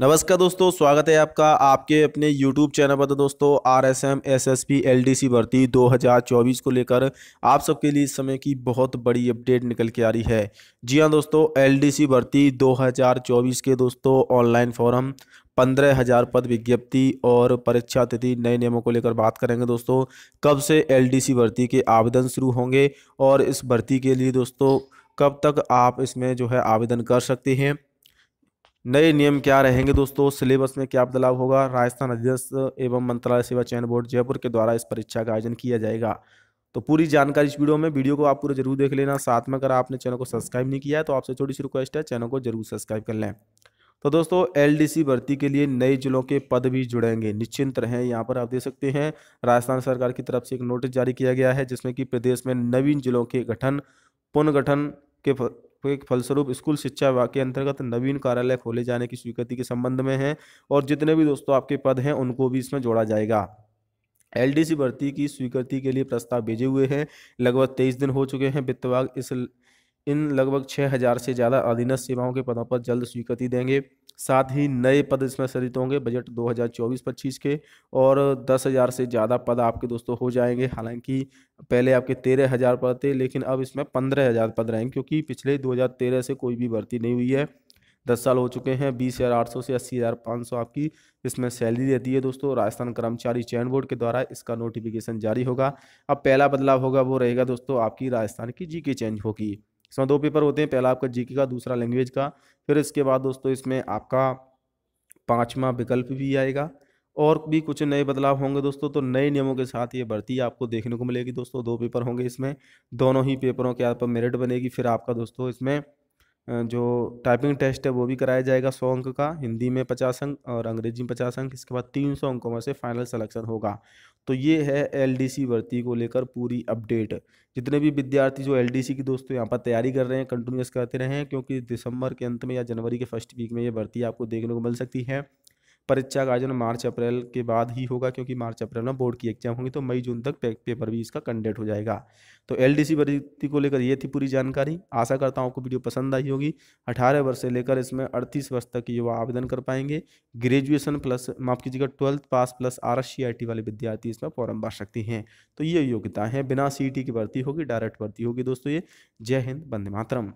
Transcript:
नमस्कार दोस्तों स्वागत है आपका आपके अपने यूट्यूब चैनल पर तो दोस्तों R S M S S P L D C भर्ती चौबीस को लेकर आप सबके लिए इस समय की बहुत बड़ी अपडेट निकल के आ रही है जी हाँ दोस्तों एल डी सी भर्ती चौबीस के दोस्तों ऑनलाइन फॉरम पंद्रह हज़ार पद विज्ञप्ति और परीक्षा तिथि नए नियमों को लेकर बात करेंगे दोस्तों कब से सी भर्ती के आवेदन शुरू होंगे और इस भर्ती के लिए दोस्तों कब तक आप इसमें जो है आवेदन कर सकते हैं नए नियम क्या रहेंगे दोस्तों सिलेबस में क्या बदलाव होगा राजस्थान अध्यक्ष एवं मंत्रालय सेवा चयन बोर्ड जयपुर के द्वारा इस परीक्षा का आयोजन किया जाएगा तो पूरी जानकारी इस वीडियो में वीडियो को आप पूरा जरूर देख लेना साथ में अगर आपने चैनल को सब्सक्राइब नहीं किया है तो आपसे छोटी सी रिक्वेस्ट है चैनल को जरूर सब्सक्राइब कर लें तो दोस्तों एलडीसी भर्ती के लिए नए जिलों के पद भी जुड़ेंगे निश्चिंत रहें यहाँ पर आप देख सकते हैं राजस्थान सरकार की तरफ से एक नोटिस जारी किया गया है जिसमें कि प्रदेश में नवीन जिलों के गठन पुनर्गठन के के फलस्वरूप स्कूल शिक्षा विभाग के अंतर्गत नवीन कार्यालय खोले जाने की स्वीकृति के संबंध में है और जितने भी दोस्तों आपके पद हैं उनको भी इसमें जोड़ा जाएगा एलडीसी भर्ती की स्वीकृति के लिए प्रस्ताव भेजे हुए हैं लगभग तेईस दिन हो चुके हैं वित्त विभाग इस इन लगभग छः हज़ार से ज़्यादा अधीनस्थ सेवाओं के पदों पर जल्द स्वीकृति देंगे साथ ही नए पद इसमें सृजित होंगे बजट 2024-25 के और 10,000 से ज़्यादा पद आपके दोस्तों हो जाएंगे हालांकि पहले आपके 13,000 पद थे लेकिन अब इसमें 15,000 पद रहेंगे क्योंकि पिछले 2013 से कोई भी भर्ती नहीं हुई है दस साल हो चुके हैं बीस हज़ार आठ सौ से अस्सी हज़ार पाँच सौ आपकी इसमें सैलरी रहती है दोस्तों राजस्थान कर्मचारी चयन बोर्ड के द्वारा इसका नोटिफिकेशन जारी होगा अब पहला बदलाव होगा वो रहेगा दोस्तों आपकी राजस्थान की जी के चेंज होगी इसमें दो पेपर होते हैं पहला आपका जीके का दूसरा लैंग्वेज का फिर इसके बाद दोस्तों इसमें आपका पाँचवा विकल्प भी आएगा और भी कुछ नए बदलाव होंगे दोस्तों तो नए नियमों के साथ ये भर्ती आपको देखने को मिलेगी दोस्तों दो पेपर होंगे इसमें दोनों ही पेपरों के पर मेरिट बनेगी फिर आपका दोस्तों इसमें जो टाइपिंग टेस्ट है वो भी कराया जाएगा सौ अंक का हिंदी में पचास अंक और अंग्रेजी में पचास अंक इसके बाद तीन सौ अंकों में से फाइनल सिलेक्शन होगा तो ये है एलडीसी भर्ती को लेकर पूरी अपडेट जितने भी विद्यार्थी जो एलडीसी की दोस्तों यहाँ पर तैयारी कर रहे हैं कंटिन्यूस करते रहें क्योंकि दिसंबर के अंत में या जनवरी के फर्स्ट वीक में ये भर्ती आपको देखने को मिल सकती है परीक्षा का आयोजन मार्च अप्रैल के बाद ही होगा क्योंकि मार्च अप्रैल में बोर्ड की एग्जाम होंगी तो मई जून तक पेपर भी इसका कंडेट हो जाएगा तो एल डी भर्ती को लेकर ये थी पूरी जानकारी आशा करता हूँ आपको वीडियो पसंद आई होगी अठारह वर्ष से लेकर इसमें अड़तीस वर्ष तक युवा आवेदन कर पाएंगे ग्रेजुएशन प्लस माफ कीजिएगा twelfth pass plus R S वाले विद्यार्थी इसमें फॉर्म भर सकते हैं तो ये योग्यता है बिना सी e की भर्ती होगी डायरेक्ट भर्ती होगी दोस्तों ये जय हिंद बंदे मातरम